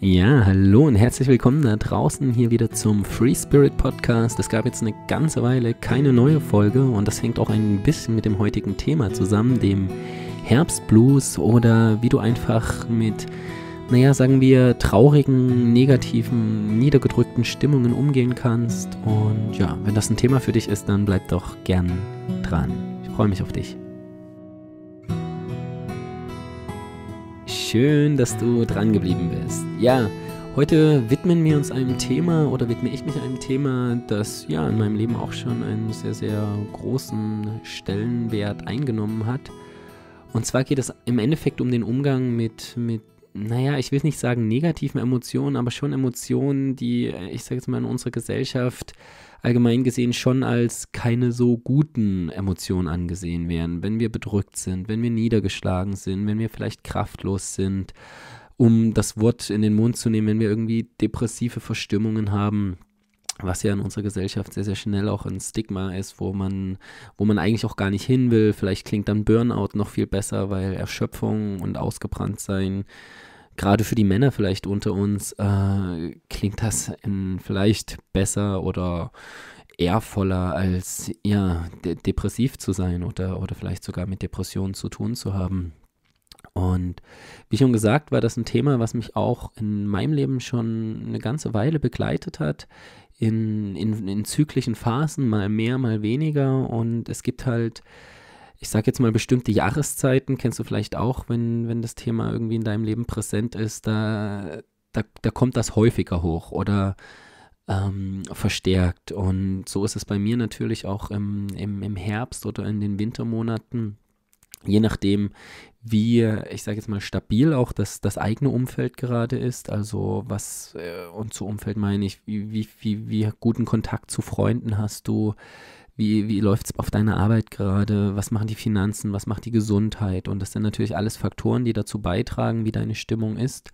Ja, hallo und herzlich willkommen da draußen hier wieder zum Free Spirit Podcast. Es gab jetzt eine ganze Weile keine neue Folge und das hängt auch ein bisschen mit dem heutigen Thema zusammen, dem Herbstblues oder wie du einfach mit, naja, sagen wir, traurigen, negativen, niedergedrückten Stimmungen umgehen kannst. Und ja, wenn das ein Thema für dich ist, dann bleib doch gern dran. Ich freue mich auf dich. Schön, dass du dran geblieben bist. Ja, heute widmen wir uns einem Thema oder widme ich mich einem Thema, das ja in meinem Leben auch schon einen sehr, sehr großen Stellenwert eingenommen hat. Und zwar geht es im Endeffekt um den Umgang mit, mit naja, ich will nicht sagen negativen Emotionen, aber schon Emotionen, die, ich sage jetzt mal, in unserer Gesellschaft allgemein gesehen schon als keine so guten Emotionen angesehen werden, wenn wir bedrückt sind, wenn wir niedergeschlagen sind, wenn wir vielleicht kraftlos sind, um das Wort in den Mund zu nehmen, wenn wir irgendwie depressive Verstimmungen haben was ja in unserer Gesellschaft sehr, sehr schnell auch ein Stigma ist, wo man, wo man eigentlich auch gar nicht hin will. Vielleicht klingt dann Burnout noch viel besser, weil Erschöpfung und ausgebrannt sein gerade für die Männer vielleicht unter uns äh, klingt das in, vielleicht besser oder ehrvoller als ja, de depressiv zu sein oder, oder vielleicht sogar mit Depressionen zu tun zu haben. Und wie schon gesagt, war das ein Thema, was mich auch in meinem Leben schon eine ganze Weile begleitet hat, in, in, in zyklischen Phasen, mal mehr, mal weniger. Und es gibt halt ich sag jetzt mal bestimmte Jahreszeiten, kennst du vielleicht auch, wenn, wenn das Thema irgendwie in deinem Leben präsent ist, da, da, da kommt das häufiger hoch oder ähm, verstärkt. Und so ist es bei mir natürlich auch im, im, im Herbst oder in den Wintermonaten je nachdem, wie, ich sage jetzt mal, stabil auch das, das eigene Umfeld gerade ist, also was, äh, und zu Umfeld meine ich, wie, wie, wie guten Kontakt zu Freunden hast du, wie, wie läuft es auf deiner Arbeit gerade, was machen die Finanzen, was macht die Gesundheit. Und das sind natürlich alles Faktoren, die dazu beitragen, wie deine Stimmung ist.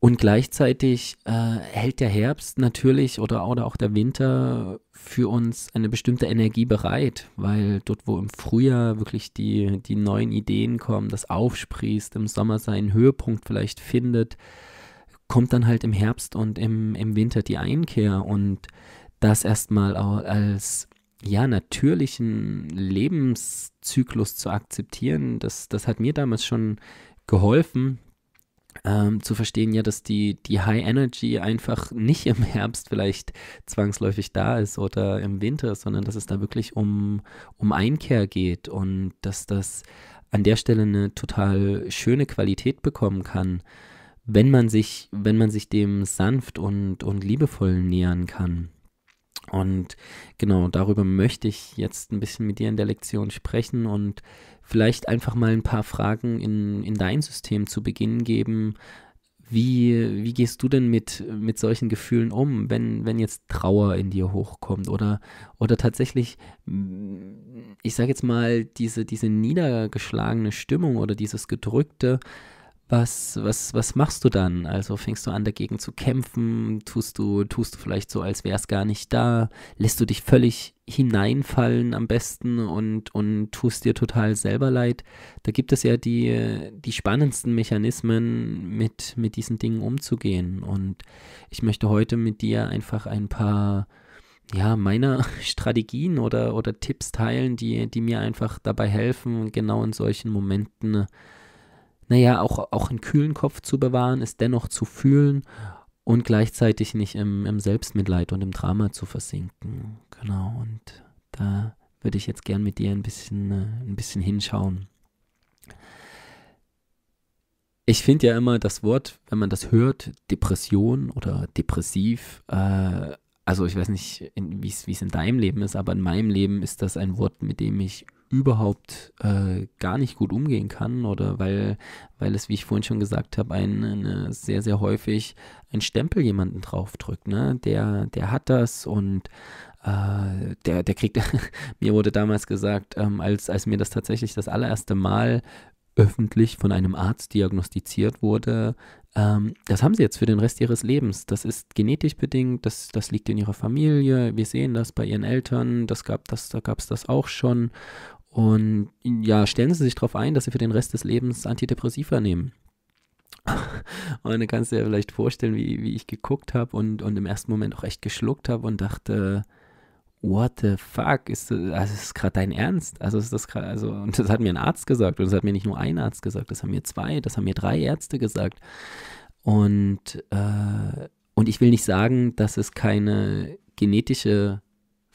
Und gleichzeitig äh, hält der Herbst natürlich oder, oder auch der Winter für uns eine bestimmte Energie bereit, weil dort, wo im Frühjahr wirklich die, die neuen Ideen kommen, das aufsprießt, im Sommer seinen Höhepunkt vielleicht findet, kommt dann halt im Herbst und im, im Winter die Einkehr und das erstmal als ja, natürlichen Lebenszyklus zu akzeptieren, das, das hat mir damals schon geholfen, ähm, zu verstehen, ja, dass die, die High Energy einfach nicht im Herbst vielleicht zwangsläufig da ist oder im Winter, sondern dass es da wirklich um, um Einkehr geht und dass das an der Stelle eine total schöne Qualität bekommen kann, wenn man sich, wenn man sich dem sanft und, und liebevoll nähern kann. Und genau darüber möchte ich jetzt ein bisschen mit dir in der Lektion sprechen und vielleicht einfach mal ein paar Fragen in, in dein System zu Beginn geben. Wie, wie gehst du denn mit, mit solchen Gefühlen um, wenn, wenn jetzt Trauer in dir hochkommt oder, oder tatsächlich, ich sage jetzt mal, diese, diese niedergeschlagene Stimmung oder dieses Gedrückte, was, was, was machst du dann? Also fängst du an, dagegen zu kämpfen? Tust du, tust du vielleicht so, als wäre es gar nicht da? Lässt du dich völlig hineinfallen am besten und, und tust dir total selber leid? Da gibt es ja die, die spannendsten Mechanismen, mit, mit diesen Dingen umzugehen. Und ich möchte heute mit dir einfach ein paar ja, meiner Strategien oder, oder Tipps teilen, die, die mir einfach dabei helfen, genau in solchen Momenten äh, naja, auch, auch einen kühlen Kopf zu bewahren, es dennoch zu fühlen und gleichzeitig nicht im, im Selbstmitleid und im Drama zu versinken. Genau, und da würde ich jetzt gern mit dir ein bisschen, äh, ein bisschen hinschauen. Ich finde ja immer das Wort, wenn man das hört, Depression oder depressiv, äh, also ich weiß nicht, wie es in deinem Leben ist, aber in meinem Leben ist das ein Wort, mit dem ich überhaupt äh, gar nicht gut umgehen kann oder weil, weil es, wie ich vorhin schon gesagt habe, sehr, sehr häufig ein Stempel jemanden draufdrückt. Ne? Der, der hat das und äh, der, der kriegt, mir wurde damals gesagt, ähm, als, als mir das tatsächlich das allererste Mal öffentlich von einem Arzt diagnostiziert wurde, ähm, das haben sie jetzt für den Rest ihres Lebens. Das ist genetisch bedingt, das, das liegt in ihrer Familie, wir sehen das bei ihren Eltern, das gab das, da gab es das auch schon. Und ja, stellen Sie sich darauf ein, dass Sie für den Rest des Lebens Antidepressiva nehmen. und dann kannst du dir vielleicht vorstellen, wie, wie ich geguckt habe und, und im ersten Moment auch echt geschluckt habe und dachte, what the fuck, ist das, also ist gerade dein Ernst? Also ist das grad, also, und das hat mir ein Arzt gesagt und das hat mir nicht nur ein Arzt gesagt, das haben mir zwei, das haben mir drei Ärzte gesagt. Und, äh, und ich will nicht sagen, dass es keine genetische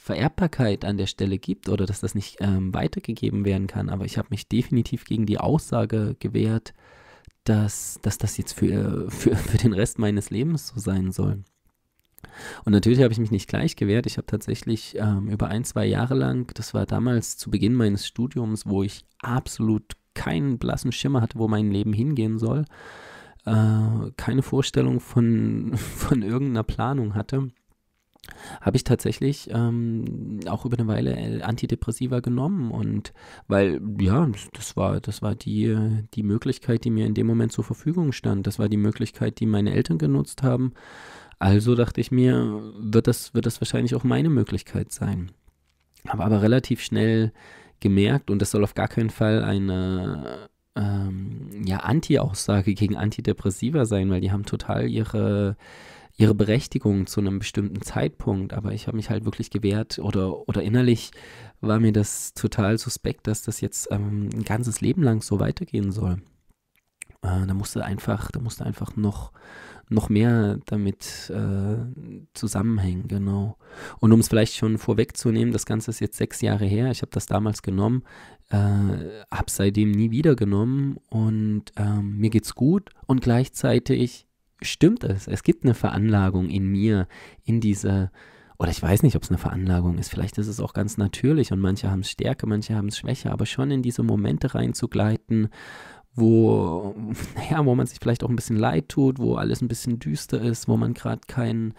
Vererbbarkeit an der Stelle gibt oder dass das nicht ähm, weitergegeben werden kann. Aber ich habe mich definitiv gegen die Aussage gewehrt, dass, dass das jetzt für, äh, für, für den Rest meines Lebens so sein soll. Und natürlich habe ich mich nicht gleich gewehrt. Ich habe tatsächlich ähm, über ein, zwei Jahre lang, das war damals zu Beginn meines Studiums, wo ich absolut keinen blassen Schimmer hatte, wo mein Leben hingehen soll, äh, keine Vorstellung von, von irgendeiner Planung hatte, habe ich tatsächlich ähm, auch über eine Weile äh, Antidepressiva genommen und weil ja das war das war die die Möglichkeit, die mir in dem Moment zur Verfügung stand. Das war die Möglichkeit, die meine Eltern genutzt haben. Also dachte ich mir, wird das wird das wahrscheinlich auch meine Möglichkeit sein. Habe aber relativ schnell gemerkt und das soll auf gar keinen Fall eine ähm, ja Anti-Aussage gegen Antidepressiva sein, weil die haben total ihre ihre Berechtigung zu einem bestimmten Zeitpunkt, aber ich habe mich halt wirklich gewehrt oder, oder innerlich war mir das total suspekt, dass das jetzt ähm, ein ganzes Leben lang so weitergehen soll. Äh, da musste einfach, da musste einfach noch, noch mehr damit äh, zusammenhängen, genau. Und um es vielleicht schon vorwegzunehmen, das Ganze ist jetzt sechs Jahre her. Ich habe das damals genommen, äh, habe seitdem nie wieder genommen und ähm, mir geht's gut und gleichzeitig stimmt es. Es gibt eine Veranlagung in mir, in diese, oder ich weiß nicht, ob es eine Veranlagung ist. Vielleicht ist es auch ganz natürlich und manche haben es Stärke, manche haben es Schwäche, aber schon in diese Momente reinzugleiten, wo, naja, wo man sich vielleicht auch ein bisschen leid tut, wo alles ein bisschen düster ist, wo man gerade keinen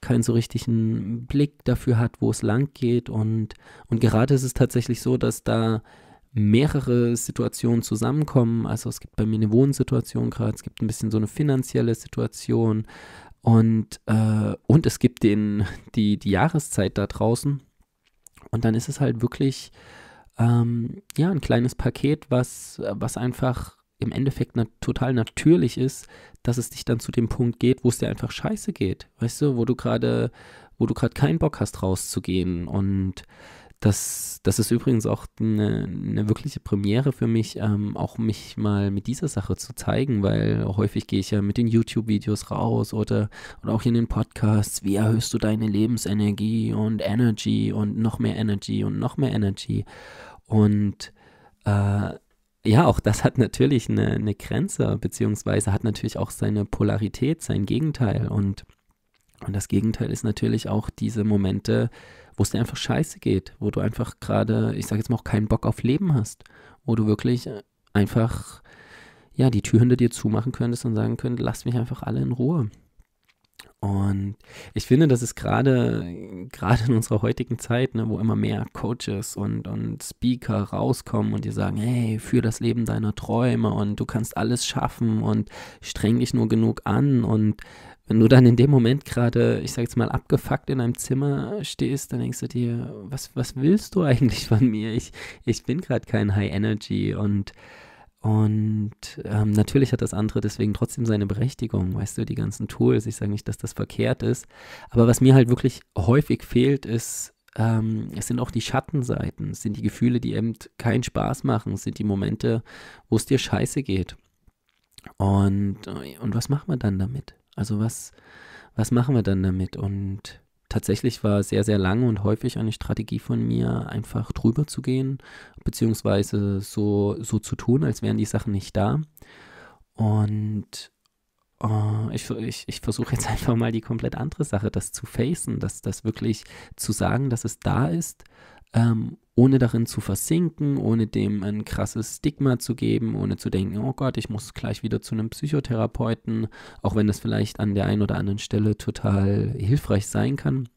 keinen so richtigen Blick dafür hat, wo es lang geht. Und, und gerade ist es tatsächlich so, dass da mehrere Situationen zusammenkommen. Also es gibt bei mir eine Wohnsituation gerade, es gibt ein bisschen so eine finanzielle Situation und, äh, und es gibt den, die, die Jahreszeit da draußen. Und dann ist es halt wirklich ähm, ja, ein kleines Paket, was, was einfach im Endeffekt na total natürlich ist, dass es dich dann zu dem Punkt geht, wo es dir einfach scheiße geht. Weißt du, wo du gerade, wo du gerade keinen Bock hast, rauszugehen und das, das ist übrigens auch eine, eine wirkliche Premiere für mich, ähm, auch mich mal mit dieser Sache zu zeigen, weil häufig gehe ich ja mit den YouTube-Videos raus oder, oder auch in den Podcasts, wie erhöhst du deine Lebensenergie und Energy und noch mehr Energy und noch mehr Energy. Und äh, ja, auch das hat natürlich eine, eine Grenze, beziehungsweise hat natürlich auch seine Polarität, sein Gegenteil. Und, und das Gegenteil ist natürlich auch diese Momente, wo es dir einfach scheiße geht, wo du einfach gerade, ich sage jetzt mal auch keinen Bock auf Leben hast, wo du wirklich einfach ja, die Tür hinter dir zumachen könntest und sagen könntest, lasst mich einfach alle in Ruhe. Und ich finde, das ist gerade, gerade in unserer heutigen Zeit, ne, wo immer mehr Coaches und, und Speaker rauskommen und dir sagen, hey, führ das Leben deiner Träume und du kannst alles schaffen und streng dich nur genug an und wenn du dann in dem Moment gerade, ich sag jetzt mal, abgefuckt in einem Zimmer stehst, dann denkst du dir, was, was willst du eigentlich von mir? Ich, ich bin gerade kein High Energy und, und ähm, natürlich hat das andere deswegen trotzdem seine Berechtigung, weißt du, die ganzen Tools. Ich sage nicht, dass das verkehrt ist. Aber was mir halt wirklich häufig fehlt, ist, ähm, es sind auch die Schattenseiten, es sind die Gefühle, die eben keinen Spaß machen, es sind die Momente, wo es dir scheiße geht. Und, und was macht man dann damit? Also was, was machen wir dann damit? Und tatsächlich war sehr, sehr lange und häufig eine Strategie von mir, einfach drüber zu gehen, beziehungsweise so, so zu tun, als wären die Sachen nicht da. Und äh, ich, ich, ich versuche jetzt einfach mal die komplett andere Sache, das zu facen, das, das wirklich zu sagen, dass es da ist ähm, ohne darin zu versinken, ohne dem ein krasses Stigma zu geben, ohne zu denken, oh Gott, ich muss gleich wieder zu einem Psychotherapeuten, auch wenn das vielleicht an der einen oder anderen Stelle total hilfreich sein kann.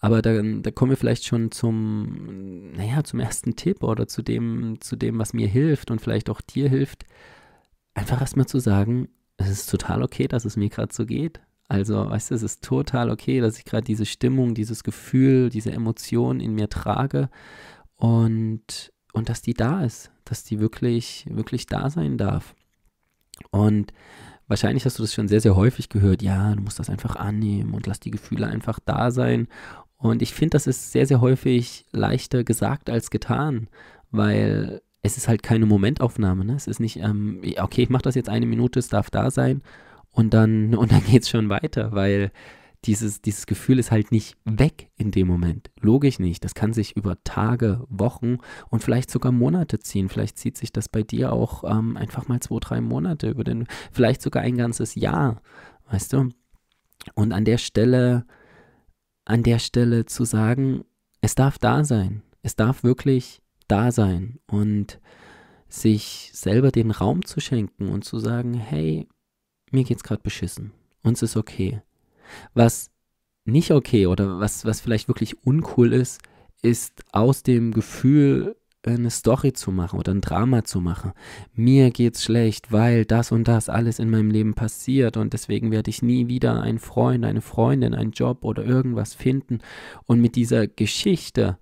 Aber da, da kommen wir vielleicht schon zum, naja, zum ersten Tipp oder zu dem, zu dem, was mir hilft und vielleicht auch dir hilft, einfach erstmal zu sagen, es ist total okay, dass es mir gerade so geht. Also, weißt du, es ist total okay, dass ich gerade diese Stimmung, dieses Gefühl, diese Emotion in mir trage und, und dass die da ist, dass die wirklich, wirklich da sein darf. Und wahrscheinlich hast du das schon sehr, sehr häufig gehört. Ja, du musst das einfach annehmen und lass die Gefühle einfach da sein. Und ich finde, das ist sehr, sehr häufig leichter gesagt als getan, weil es ist halt keine Momentaufnahme. Ne? Es ist nicht, ähm, okay, ich mache das jetzt eine Minute, es darf da sein und dann, und dann geht es schon weiter, weil dieses, dieses Gefühl ist halt nicht weg in dem Moment. Logisch nicht. Das kann sich über Tage, Wochen und vielleicht sogar Monate ziehen. Vielleicht zieht sich das bei dir auch ähm, einfach mal zwei, drei Monate über den, vielleicht sogar ein ganzes Jahr, weißt du? Und an der Stelle, an der Stelle zu sagen, es darf da sein. Es darf wirklich da sein und sich selber den Raum zu schenken und zu sagen, hey, mir geht's gerade beschissen. Uns ist okay. Was nicht okay oder was, was vielleicht wirklich uncool ist, ist aus dem Gefühl eine Story zu machen oder ein Drama zu machen. Mir geht's schlecht, weil das und das alles in meinem Leben passiert und deswegen werde ich nie wieder einen Freund, eine Freundin, einen Job oder irgendwas finden und mit dieser Geschichte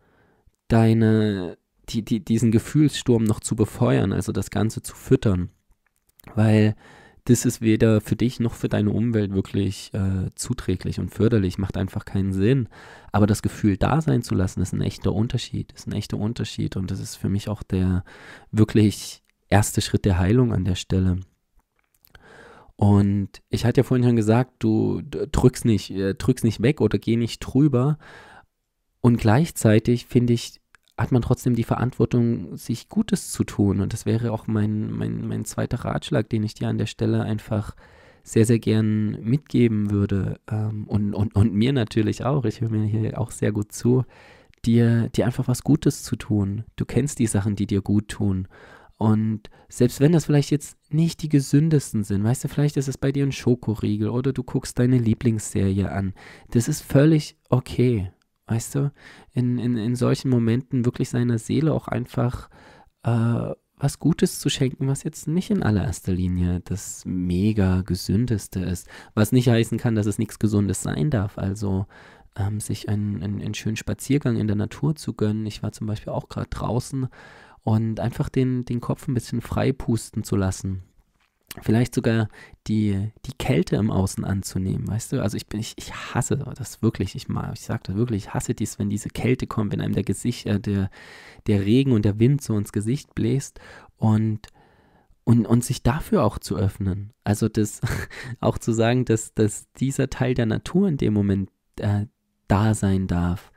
deine die, die diesen Gefühlssturm noch zu befeuern, also das Ganze zu füttern. Weil das ist weder für dich noch für deine Umwelt wirklich äh, zuträglich und förderlich, macht einfach keinen Sinn. Aber das Gefühl, da sein zu lassen, ist ein echter Unterschied, ist ein echter Unterschied. Und das ist für mich auch der wirklich erste Schritt der Heilung an der Stelle. Und ich hatte ja vorhin schon gesagt, du drückst nicht, äh, drückst nicht weg oder geh nicht drüber. Und gleichzeitig finde ich hat man trotzdem die Verantwortung, sich Gutes zu tun. Und das wäre auch mein, mein, mein zweiter Ratschlag, den ich dir an der Stelle einfach sehr, sehr gern mitgeben würde. Ähm, und, und, und mir natürlich auch. Ich höre mir hier auch sehr gut zu, dir, dir einfach was Gutes zu tun. Du kennst die Sachen, die dir gut tun. Und selbst wenn das vielleicht jetzt nicht die gesündesten sind, weißt du, vielleicht ist es bei dir ein Schokoriegel oder du guckst deine Lieblingsserie an. Das ist völlig okay weißt du, in, in, in solchen Momenten wirklich seiner Seele auch einfach äh, was Gutes zu schenken, was jetzt nicht in allererster Linie das mega gesündeste ist. Was nicht heißen kann, dass es nichts Gesundes sein darf. Also ähm, sich einen, einen, einen schönen Spaziergang in der Natur zu gönnen. Ich war zum Beispiel auch gerade draußen und einfach den, den Kopf ein bisschen frei pusten zu lassen vielleicht sogar die, die Kälte im Außen anzunehmen, weißt du? Also ich bin, ich, ich hasse das wirklich, ich mal, ich sag das wirklich, ich hasse dies, wenn diese Kälte kommt, wenn einem der Gesicht, äh, der, der Regen und der Wind so ins Gesicht bläst und und, und sich dafür auch zu öffnen. Also das auch zu sagen, dass, dass dieser Teil der Natur in dem Moment äh, da sein darf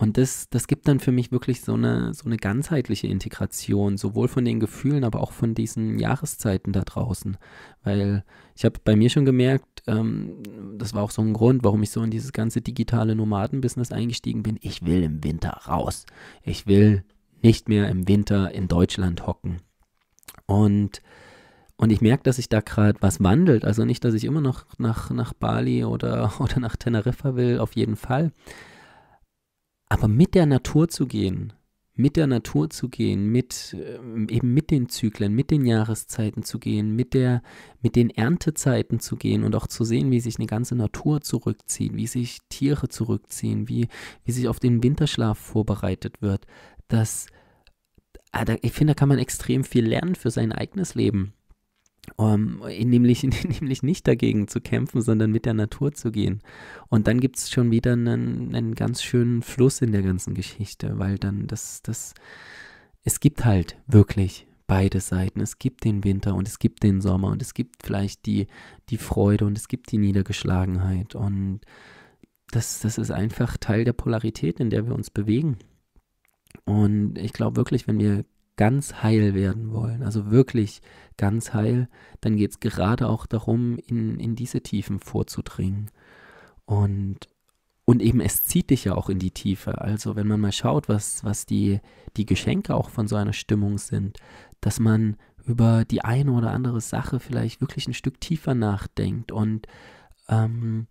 und das, das gibt dann für mich wirklich so eine, so eine ganzheitliche Integration, sowohl von den Gefühlen, aber auch von diesen Jahreszeiten da draußen. Weil ich habe bei mir schon gemerkt, ähm, das war auch so ein Grund, warum ich so in dieses ganze digitale Nomadenbusiness eingestiegen bin. Ich will im Winter raus. Ich will nicht mehr im Winter in Deutschland hocken. Und und ich merke, dass sich da gerade was wandelt. Also nicht, dass ich immer noch nach, nach Bali oder, oder nach Teneriffa will, auf jeden Fall. Aber mit der Natur zu gehen, mit der Natur zu gehen, mit ähm, eben mit den Zyklen, mit den Jahreszeiten zu gehen, mit der mit den Erntezeiten zu gehen und auch zu sehen, wie sich eine ganze Natur zurückzieht, wie sich Tiere zurückziehen, wie wie sich auf den Winterschlaf vorbereitet wird, das ah, ich finde, da kann man extrem viel lernen für sein eigenes Leben. Um, ähm, nämlich, nämlich nicht dagegen zu kämpfen, sondern mit der Natur zu gehen. Und dann gibt es schon wieder einen, einen ganz schönen Fluss in der ganzen Geschichte, weil dann das, das, es gibt halt wirklich beide Seiten. Es gibt den Winter und es gibt den Sommer und es gibt vielleicht die, die Freude und es gibt die Niedergeschlagenheit. Und das, das ist einfach Teil der Polarität, in der wir uns bewegen. Und ich glaube wirklich, wenn wir ganz heil werden wollen, also wirklich ganz heil, dann geht es gerade auch darum, in, in diese Tiefen vorzudringen. Und, und eben es zieht dich ja auch in die Tiefe. Also wenn man mal schaut, was, was die, die Geschenke auch von so einer Stimmung sind, dass man über die eine oder andere Sache vielleicht wirklich ein Stück tiefer nachdenkt und ähm,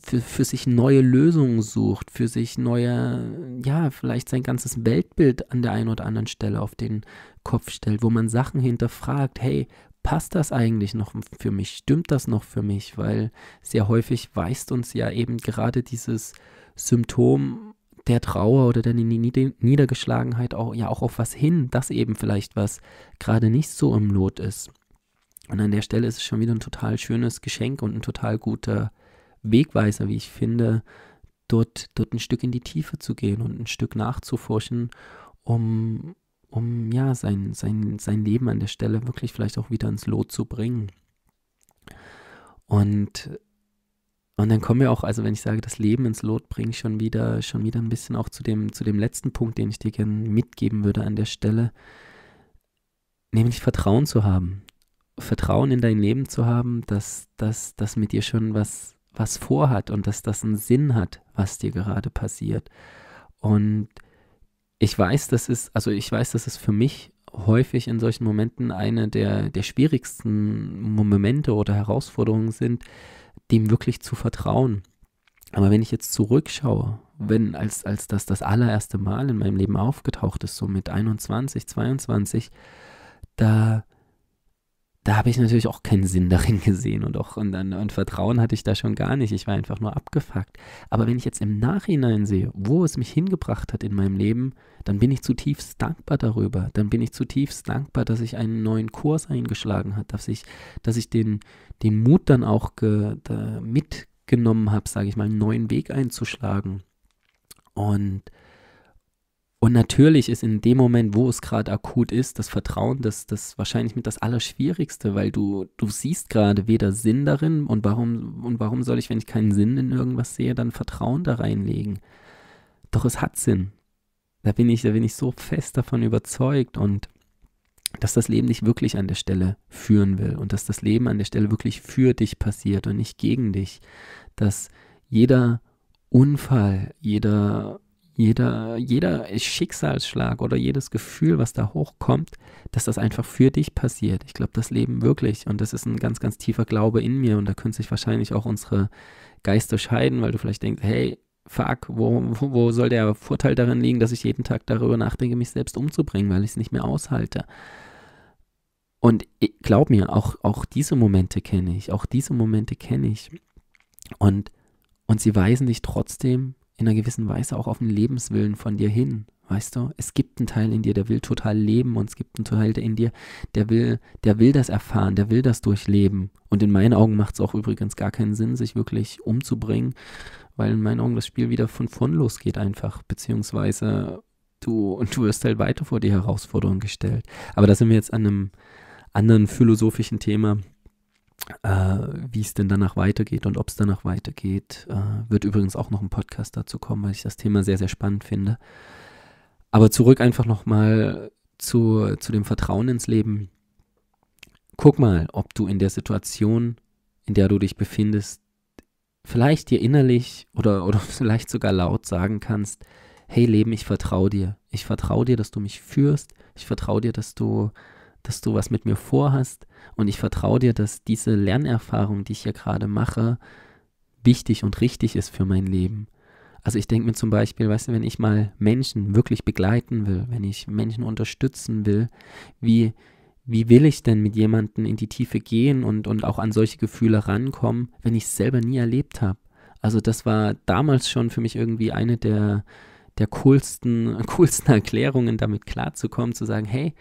für, für sich neue Lösungen sucht, für sich neue, ja, vielleicht sein ganzes Weltbild an der einen oder anderen Stelle auf den Kopf stellt, wo man Sachen hinterfragt, hey, passt das eigentlich noch für mich? Stimmt das noch für mich? Weil sehr häufig weist uns ja eben gerade dieses Symptom der Trauer oder der Niedergeschlagenheit auch, ja auch auf was hin, dass eben vielleicht was gerade nicht so im Lot ist. Und an der Stelle ist es schon wieder ein total schönes Geschenk und ein total guter Wegweiser, wie ich finde, dort, dort ein Stück in die Tiefe zu gehen und ein Stück nachzuforschen, um, um ja, sein, sein, sein Leben an der Stelle wirklich vielleicht auch wieder ins Lot zu bringen. Und, und dann kommen wir auch, also wenn ich sage, das Leben ins Lot bringen, schon wieder, schon wieder ein bisschen auch zu dem, zu dem letzten Punkt, den ich dir gerne mitgeben würde an der Stelle, nämlich Vertrauen zu haben. Vertrauen in dein Leben zu haben, dass, dass, mit dir schon was, was vorhat und dass das einen Sinn hat, was dir gerade passiert. Und ich weiß, das ist, also ich weiß, das ist für mich häufig in solchen Momenten eine der, der schwierigsten Momente oder Herausforderungen sind, dem wirklich zu vertrauen. Aber wenn ich jetzt zurückschaue, wenn als, als das das allererste Mal in meinem Leben aufgetaucht ist, so mit 21, 22, da da habe ich natürlich auch keinen Sinn darin gesehen und auch und, dann, und Vertrauen hatte ich da schon gar nicht. Ich war einfach nur abgefuckt. Aber wenn ich jetzt im Nachhinein sehe, wo es mich hingebracht hat in meinem Leben, dann bin ich zutiefst dankbar darüber. Dann bin ich zutiefst dankbar, dass ich einen neuen Kurs eingeschlagen hat, dass ich, dass ich den, den Mut dann auch ge, da mitgenommen habe, sage ich mal, einen neuen Weg einzuschlagen. Und und natürlich ist in dem Moment, wo es gerade akut ist, das Vertrauen das, das wahrscheinlich mit das Allerschwierigste, weil du, du siehst gerade weder Sinn darin und warum, und warum soll ich, wenn ich keinen Sinn in irgendwas sehe, dann Vertrauen da reinlegen. Doch es hat Sinn. Da bin ich, da bin ich so fest davon überzeugt und dass das Leben dich wirklich an der Stelle führen will und dass das Leben an der Stelle wirklich für dich passiert und nicht gegen dich. Dass jeder Unfall, jeder jeder, jeder Schicksalsschlag oder jedes Gefühl, was da hochkommt, dass das einfach für dich passiert. Ich glaube, das Leben wirklich. Und das ist ein ganz, ganz tiefer Glaube in mir. Und da können sich wahrscheinlich auch unsere Geister scheiden, weil du vielleicht denkst, hey, fuck, wo, wo, soll der Vorteil darin liegen, dass ich jeden Tag darüber nachdenke, mich selbst umzubringen, weil ich es nicht mehr aushalte. Und glaub mir, auch, auch diese Momente kenne ich, auch diese Momente kenne ich. Und, und sie weisen dich trotzdem in einer gewissen Weise auch auf den Lebenswillen von dir hin. Weißt du, es gibt einen Teil in dir, der will total leben und es gibt einen Teil in dir, der will, der will das erfahren, der will das durchleben. Und in meinen Augen macht es auch übrigens gar keinen Sinn, sich wirklich umzubringen, weil in meinen Augen das Spiel wieder von vorn losgeht einfach, beziehungsweise du und du wirst halt weiter vor die Herausforderung gestellt. Aber da sind wir jetzt an einem anderen philosophischen Thema, äh, wie es denn danach weitergeht und ob es danach weitergeht. Äh, wird übrigens auch noch ein Podcast dazu kommen, weil ich das Thema sehr, sehr spannend finde. Aber zurück einfach nochmal zu, zu dem Vertrauen ins Leben. Guck mal, ob du in der Situation, in der du dich befindest, vielleicht dir innerlich oder, oder vielleicht sogar laut sagen kannst, hey Leben, ich vertraue dir. Ich vertraue dir, dass du mich führst. Ich vertraue dir, dass du dass du was mit mir vorhast und ich vertraue dir, dass diese Lernerfahrung, die ich hier gerade mache, wichtig und richtig ist für mein Leben. Also ich denke mir zum Beispiel, weißt du, wenn ich mal Menschen wirklich begleiten will, wenn ich Menschen unterstützen will, wie, wie will ich denn mit jemandem in die Tiefe gehen und, und auch an solche Gefühle rankommen, wenn ich es selber nie erlebt habe? Also das war damals schon für mich irgendwie eine der, der coolsten, coolsten Erklärungen, damit klarzukommen, zu sagen, hey,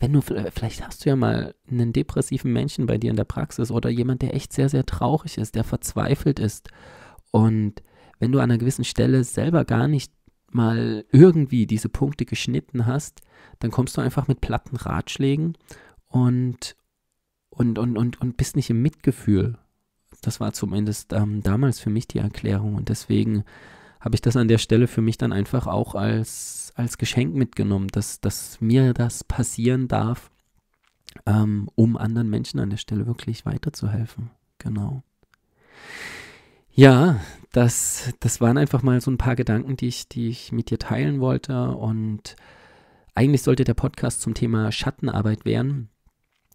wenn du, vielleicht hast du ja mal einen depressiven Menschen bei dir in der Praxis oder jemand, der echt sehr, sehr traurig ist, der verzweifelt ist. Und wenn du an einer gewissen Stelle selber gar nicht mal irgendwie diese Punkte geschnitten hast, dann kommst du einfach mit platten Ratschlägen und, und, und, und, und bist nicht im Mitgefühl. Das war zumindest ähm, damals für mich die Erklärung. Und deswegen habe ich das an der Stelle für mich dann einfach auch als, als Geschenk mitgenommen, dass, dass mir das passieren darf, ähm, um anderen Menschen an der Stelle wirklich weiterzuhelfen. Genau. Ja, das, das waren einfach mal so ein paar Gedanken, die ich, die ich mit dir teilen wollte. Und eigentlich sollte der Podcast zum Thema Schattenarbeit werden.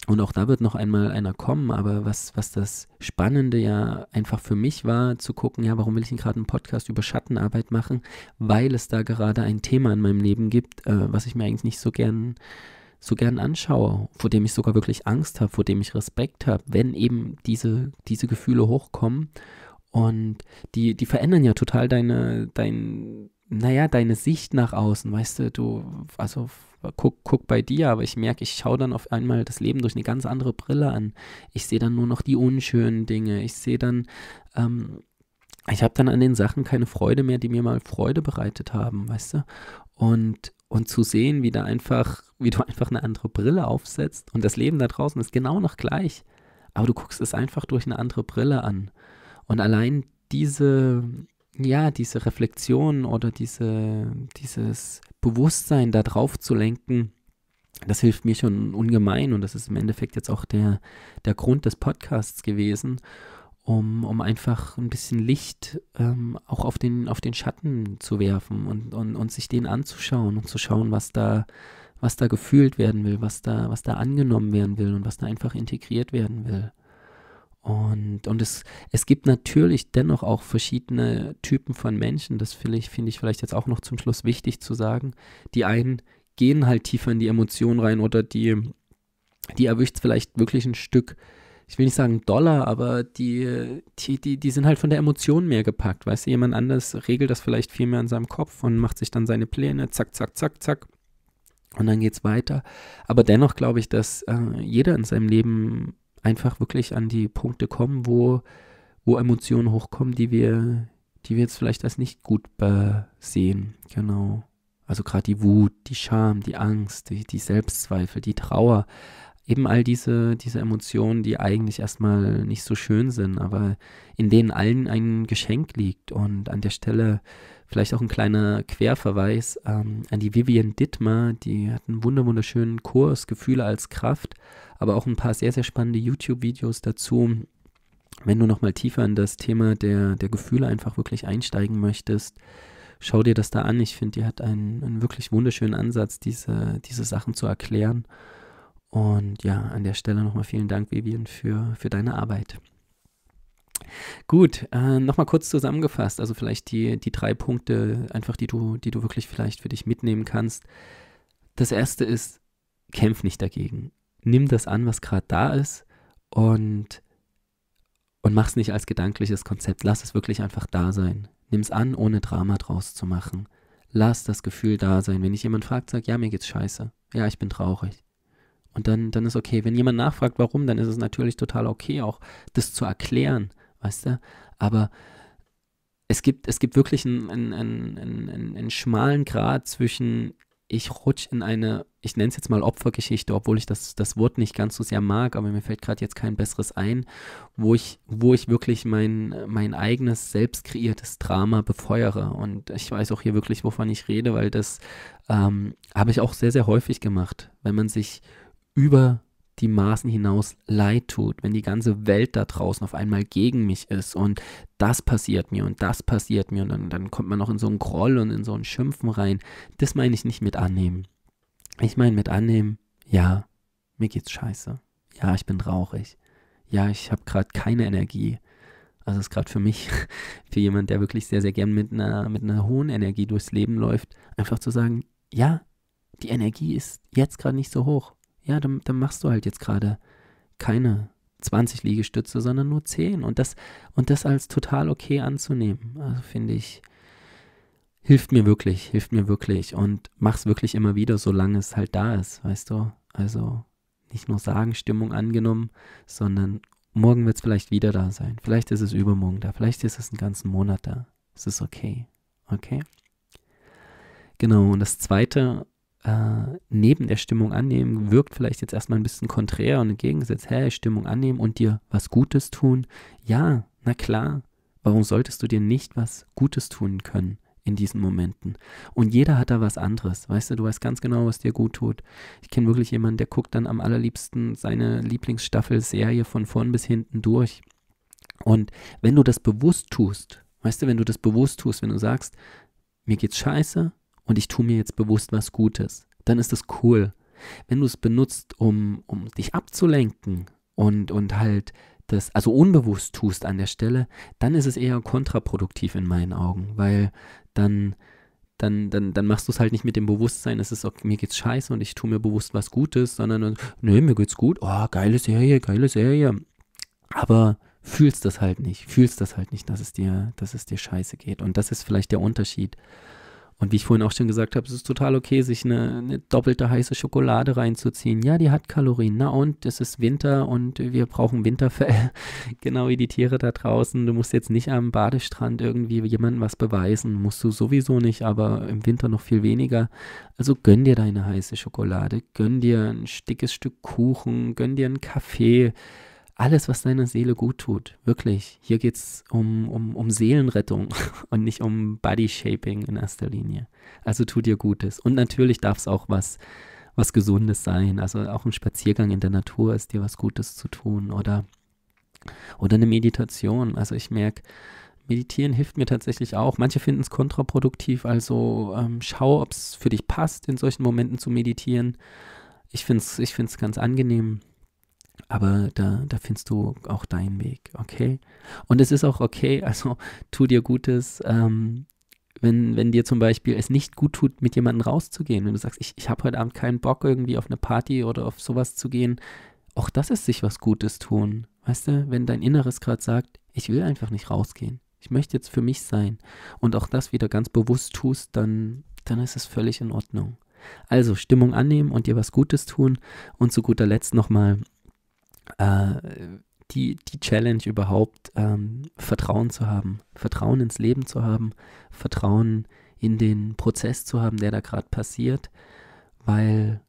Und auch da wird noch einmal einer kommen, aber was, was das Spannende ja einfach für mich war, zu gucken, ja, warum will ich denn gerade einen Podcast über Schattenarbeit machen? Weil es da gerade ein Thema in meinem Leben gibt, äh, was ich mir eigentlich nicht so gern, so gern anschaue, vor dem ich sogar wirklich Angst habe, vor dem ich Respekt habe, wenn eben diese, diese Gefühle hochkommen. Und die, die verändern ja total deine, dein, naja, deine Sicht nach außen, weißt du, du, also guck, guck bei dir, aber ich merke, ich schaue dann auf einmal das Leben durch eine ganz andere Brille an. Ich sehe dann nur noch die unschönen Dinge. Ich sehe dann, ähm, ich habe dann an den Sachen keine Freude mehr, die mir mal Freude bereitet haben, weißt du? Und, und zu sehen, wie da einfach, wie du einfach eine andere Brille aufsetzt und das Leben da draußen ist genau noch gleich. Aber du guckst es einfach durch eine andere Brille an. Und allein diese, ja, diese Reflexion oder diese, dieses Bewusstsein darauf zu lenken, das hilft mir schon ungemein und das ist im Endeffekt jetzt auch der, der Grund des Podcasts gewesen, um, um einfach ein bisschen Licht ähm, auch auf den, auf den Schatten zu werfen und, und, und sich den anzuschauen und zu schauen, was da, was da gefühlt werden will, was da, was da angenommen werden will und was da einfach integriert werden will. Und, und es, es gibt natürlich dennoch auch verschiedene Typen von Menschen, das finde ich, find ich vielleicht jetzt auch noch zum Schluss wichtig zu sagen. Die einen gehen halt tiefer in die Emotionen rein oder die, die erwischt vielleicht wirklich ein Stück, ich will nicht sagen Dollar, aber die, die, die, die sind halt von der Emotion mehr gepackt. Weißt du, jemand anders regelt das vielleicht viel mehr in seinem Kopf und macht sich dann seine Pläne, zack, zack, zack, zack. Und dann geht es weiter. Aber dennoch glaube ich, dass äh, jeder in seinem Leben einfach wirklich an die Punkte kommen, wo, wo Emotionen hochkommen, die wir, die wir jetzt vielleicht als nicht gut sehen. Genau. Also gerade die Wut, die Scham, die Angst, die, die Selbstzweifel, die Trauer. Eben all diese, diese Emotionen, die eigentlich erstmal nicht so schön sind, aber in denen allen ein Geschenk liegt. Und an der Stelle Vielleicht auch ein kleiner Querverweis ähm, an die Vivian Dittmer, die hat einen wunderschönen Kurs, Gefühle als Kraft, aber auch ein paar sehr, sehr spannende YouTube-Videos dazu. Wenn du nochmal tiefer in das Thema der, der Gefühle einfach wirklich einsteigen möchtest, schau dir das da an. Ich finde, die hat einen, einen wirklich wunderschönen Ansatz, diese, diese Sachen zu erklären. Und ja, an der Stelle nochmal vielen Dank, Vivian, für, für deine Arbeit. Gut, äh, nochmal kurz zusammengefasst, also vielleicht die, die drei Punkte, einfach die du, die du wirklich vielleicht für dich mitnehmen kannst. Das erste ist, kämpf nicht dagegen. Nimm das an, was gerade da ist und, und mach es nicht als gedankliches Konzept. Lass es wirklich einfach da sein. Nimm es an, ohne Drama draus zu machen. Lass das Gefühl da sein. Wenn dich jemand fragt, sag, ja, mir geht's scheiße. Ja, ich bin traurig. Und dann, dann ist okay. Wenn jemand nachfragt, warum, dann ist es natürlich total okay, auch das zu erklären weißt du? Aber es gibt, es gibt wirklich einen, einen, einen, einen, einen schmalen Grad zwischen, ich rutsche in eine, ich nenne es jetzt mal Opfergeschichte, obwohl ich das, das Wort nicht ganz so sehr mag, aber mir fällt gerade jetzt kein besseres ein, wo ich, wo ich wirklich mein, mein eigenes selbst kreiertes Drama befeuere. Und ich weiß auch hier wirklich, wovon ich rede, weil das ähm, habe ich auch sehr, sehr häufig gemacht, wenn man sich über die Maßen hinaus leid tut, wenn die ganze Welt da draußen auf einmal gegen mich ist und das passiert mir und das passiert mir und dann, dann kommt man noch in so einen Groll und in so ein Schimpfen rein. Das meine ich nicht mit annehmen. Ich meine mit annehmen, ja, mir geht's scheiße. Ja, ich bin traurig. Ja, ich habe gerade keine Energie. Also ist gerade für mich, für jemand, der wirklich sehr, sehr gern mit einer, mit einer hohen Energie durchs Leben läuft, einfach zu sagen, ja, die Energie ist jetzt gerade nicht so hoch ja, dann, dann machst du halt jetzt gerade keine 20 Liegestütze, sondern nur 10 und das, und das als total okay anzunehmen, also finde ich, hilft mir wirklich, hilft mir wirklich und mach's wirklich immer wieder, solange es halt da ist, weißt du, also nicht nur sagen, Stimmung angenommen, sondern morgen wird es vielleicht wieder da sein, vielleicht ist es übermorgen da, vielleicht ist es einen ganzen Monat da, es ist okay, okay? Genau, und das Zweite, äh, neben der Stimmung annehmen wirkt vielleicht jetzt erstmal ein bisschen konträr und entgegengesetzt. Hey, Stimmung annehmen und dir was Gutes tun. Ja, na klar. Warum solltest du dir nicht was Gutes tun können? in diesen Momenten. Und jeder hat da was anderes. Weißt du, du weißt ganz genau, was dir gut tut. Ich kenne wirklich jemanden, der guckt dann am allerliebsten seine Lieblingsstaffel-Serie von vorn bis hinten durch. Und wenn du das bewusst tust, weißt du, wenn du das bewusst tust, wenn du sagst, mir geht's scheiße, und ich tue mir jetzt bewusst was Gutes, dann ist das cool. Wenn du es benutzt, um, um dich abzulenken und, und halt das, also unbewusst tust an der Stelle, dann ist es eher kontraproduktiv in meinen Augen, weil dann, dann, dann, dann machst du es halt nicht mit dem Bewusstsein, es ist, okay, mir geht's scheiße und ich tue mir bewusst was Gutes, sondern, nee, mir geht's gut, oh, geile Serie, geile Serie. Aber fühlst das halt nicht, fühlst das halt nicht, dass es dir, dass es dir scheiße geht. Und das ist vielleicht der Unterschied. Und wie ich vorhin auch schon gesagt habe, es ist total okay, sich eine, eine, doppelte heiße Schokolade reinzuziehen. Ja, die hat Kalorien. Na und, es ist Winter und wir brauchen Winterfell. genau wie die Tiere da draußen. Du musst jetzt nicht am Badestrand irgendwie jemandem was beweisen. Musst du sowieso nicht, aber im Winter noch viel weniger. Also gönn dir deine heiße Schokolade. Gönn dir ein dickes Stück Kuchen. Gönn dir einen Kaffee alles, was deiner Seele gut tut. Wirklich. Hier geht es um, um, um Seelenrettung und nicht um Body-Shaping in erster Linie. Also tu dir Gutes. Und natürlich darf es auch was, was Gesundes sein. Also auch ein Spaziergang in der Natur ist dir was Gutes zu tun oder, oder eine Meditation. Also ich merke, Meditieren hilft mir tatsächlich auch. Manche finden es kontraproduktiv, also ähm, schau, ob es für dich passt, in solchen Momenten zu meditieren. Ich finde es ich find's ganz angenehm. Aber da, da findest du auch deinen Weg, okay? Und es ist auch okay, also tu dir Gutes, ähm, wenn, wenn dir zum Beispiel es nicht gut tut, mit jemandem rauszugehen. Wenn du sagst, ich, ich habe heute Abend keinen Bock, irgendwie auf eine Party oder auf sowas zu gehen, auch das ist sich was Gutes tun. Weißt du, wenn dein Inneres gerade sagt, ich will einfach nicht rausgehen, ich möchte jetzt für mich sein und auch das wieder ganz bewusst tust, dann, dann ist es völlig in Ordnung. Also Stimmung annehmen und dir was Gutes tun und zu guter Letzt nochmal äh, die, die Challenge überhaupt, ähm, Vertrauen zu haben, Vertrauen ins Leben zu haben, Vertrauen in den Prozess zu haben, der da gerade passiert, weil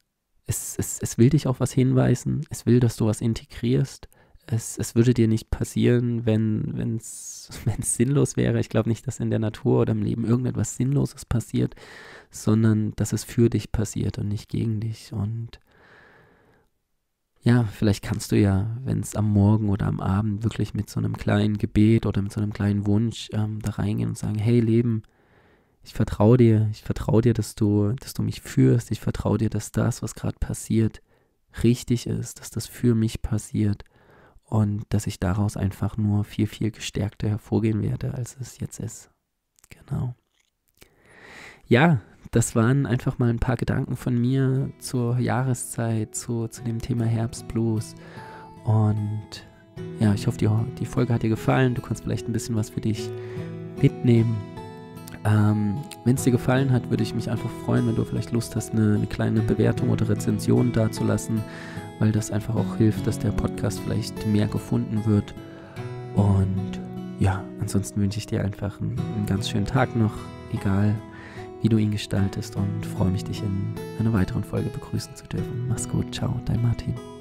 es, es, es will dich auf was hinweisen, es will, dass du was integrierst. Es, es würde dir nicht passieren, wenn es sinnlos wäre. Ich glaube nicht, dass in der Natur oder im Leben irgendetwas Sinnloses passiert, sondern dass es für dich passiert und nicht gegen dich. Und ja, vielleicht kannst du ja, wenn es am Morgen oder am Abend wirklich mit so einem kleinen Gebet oder mit so einem kleinen Wunsch ähm, da reingehen und sagen, hey Leben, ich vertraue dir, ich vertraue dir, dass du, dass du mich führst, ich vertraue dir, dass das, was gerade passiert, richtig ist, dass das für mich passiert und dass ich daraus einfach nur viel, viel gestärkter hervorgehen werde, als es jetzt ist. Genau. Ja, das waren einfach mal ein paar Gedanken von mir zur Jahreszeit, zu, zu dem Thema Herbstblues. Und ja, ich hoffe, die, die Folge hat dir gefallen. Du kannst vielleicht ein bisschen was für dich mitnehmen. Ähm, wenn es dir gefallen hat, würde ich mich einfach freuen, wenn du vielleicht Lust hast, eine, eine kleine Bewertung oder Rezension dazulassen, weil das einfach auch hilft, dass der Podcast vielleicht mehr gefunden wird. Und ja, ansonsten wünsche ich dir einfach einen, einen ganz schönen Tag noch, egal wie du ihn gestaltest und freue mich, dich in einer weiteren Folge begrüßen zu dürfen. Mach's gut, ciao, dein Martin.